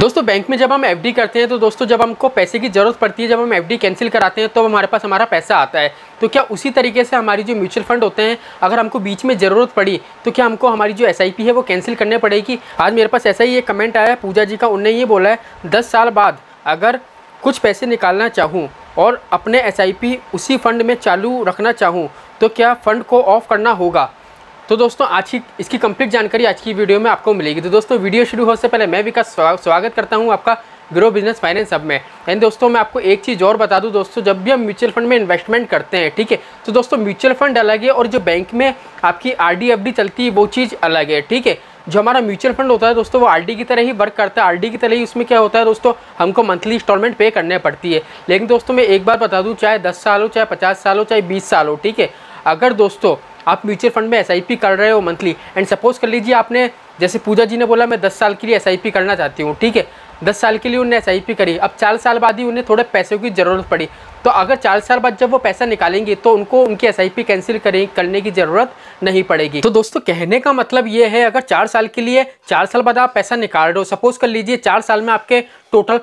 दोस्तों बैंक में जब हम एफडी करते हैं तो दोस्तों जब हमको पैसे की ज़रूरत पड़ती है जब हम एफडी कैंसिल कराते हैं तो हमारे पास हमारा पैसा आता है तो क्या उसी तरीके से हमारी जो म्यूचुअल फंड होते हैं अगर हमको बीच में ज़रूरत पड़ी तो क्या हमको हमारी जो एस है वो कैंसिल करने पड़ेगी आज मेरे पास ऐसा ही एक कमेंट आया है पूजा जी का उनने ये बोला है दस साल बाद अगर कुछ पैसे निकालना चाहूँ और अपने एस उसी फ़ंड में चालू रखना चाहूँ तो क्या फ़ंड को ऑफ़ करना होगा तो दोस्तों आज की इसकी कंप्लीट जानकारी आज की वीडियो में आपको मिलेगी तो दोस्तों वीडियो शुरू होने से पहले मैं विकास स्वागत करता हूँ आपका ग्रो बिजनेस फाइनेंस अब में एंड दोस्तों मैं आपको एक चीज़ और बता दूं दोस्तों जब भी हम म्यूचुअल फंड में इन्वेस्टमेंट करते हैं ठीक है तो दोस्तों म्यूचुअल फंड अलग है और जो बैंक में आपकी आर डी चलती है वो चीज़ अलग है ठीक है जो हमारा म्यूचुअल फंड होता है दोस्तों वो आरडी की तरह ही वर्क करता है आरडी की तरह ही उसमें क्या होता है दोस्तों हमको मंथली इंस्टॉलमेंट पे करने पड़ती है लेकिन दोस्तों मैं एक बार बता दूँ चाहे दस साल हो चाहे पचास साल हो चाहे बीस साल हो ठीक है अगर दोस्तों आप म्यूचुअल फंड में एस कर रहे हो मंथली एंड सपोज़ कर लीजिए आपने जैसे पूजा जी ने बोला मैं दस साल के लिए एस करना चाहती हूँ ठीक है दस साल के लिए उन्हें एस करी अब चार साल बाद ही उन्हें थोड़े पैसों की ज़रूरत पड़ी तो अगर चार साल बाद जब वो पैसा निकालेंगे तो उनको उनकी एस कैंसिल करें करने की ज़रूरत नहीं पड़ेगी तो दोस्तों कहने का मतलब ये है अगर चार साल के लिए चार साल बाद आप पैसा निकाल रहे हो सपोज़ कर लीजिए चार साल में आपके टोटल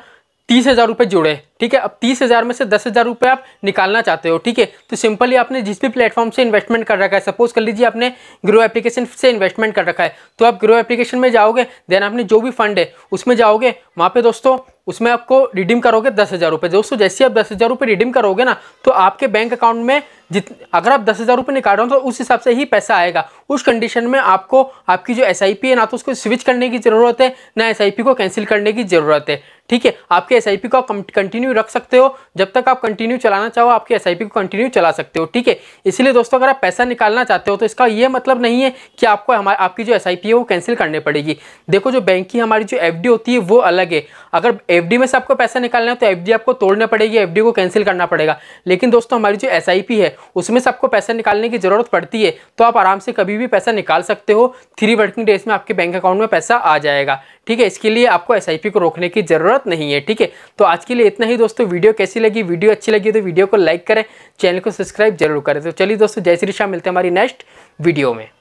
तीस हज़ार रुपये जोड़े ठीक है अब तीस हज़ार में से दस हज़ार रुपये आप निकालना चाहते हो ठीक है तो सिंपली आपने जिस भी प्लेटफॉर्म से इन्वेस्टमेंट कर रखा है सपोज कर लीजिए आपने ग्रो एप्लीकेशन से इन्वेस्टमेंट कर रखा है तो आप ग्रो एप्लीकेशन में जाओगे देन आपने जो भी फंड है उसमें जाओगे वहाँ पे दोस्तों उसमें आपको रिडीम करोगे दस हज़ार रुपये दोस्तों जैसे आप दस हज़ार रुपये रिडीम करोगे ना तो आपके बैंक अकाउंट में जित अगर आप दस हज़ार रुपये निकाल रहे हो तो उस हिसाब से ही पैसा आएगा उस कंडीशन में आपको आपकी जो एस है ना तो उसको स्विच करने की ज़रूरत है ना एस को कैंसिल करने की ज़रूरत है ठीक है आपके एस को आप कंटिन्यू रख सकते हो जब तक आप कंटिन्यू चलाना चाहो आपके एस को कंटिन्यू चला सकते हो ठीक है इसलिए दोस्तों अगर आप पैसा निकालना चाहते हो तो इसका ये मतलब नहीं है कि आपको हमारे आपकी जो एस है वो कैंसिल करनी पड़ेगी देखो जो बैंक की हमारी जो एफ होती है वो अलग है अगर एफ में से आपको पैसा निकालना है तो एफ आपको तोड़ना पड़ेगी एफ को कैंसिल करना पड़ेगा लेकिन दोस्तों हमारी जो एस है उसमें से आपको पैसा निकालने की ज़रूरत पड़ती है तो आप आराम से कभी भी पैसा निकाल सकते हो थ्री वर्किंग डेज में आपके बैंक अकाउंट में पैसा आ जाएगा ठीक है इसके लिए आपको एस को रोकने की ज़रूरत नहीं है ठीक है तो आज के लिए इतना ही दोस्तों वीडियो कैसी लगी वीडियो अच्छी लगी तो वीडियो को लाइक करें चैनल को सब्सक्राइब जरूर करें तो चलिए दोस्तों जय श्री शाह मिलते हैं हमारी नेक्स्ट वीडियो में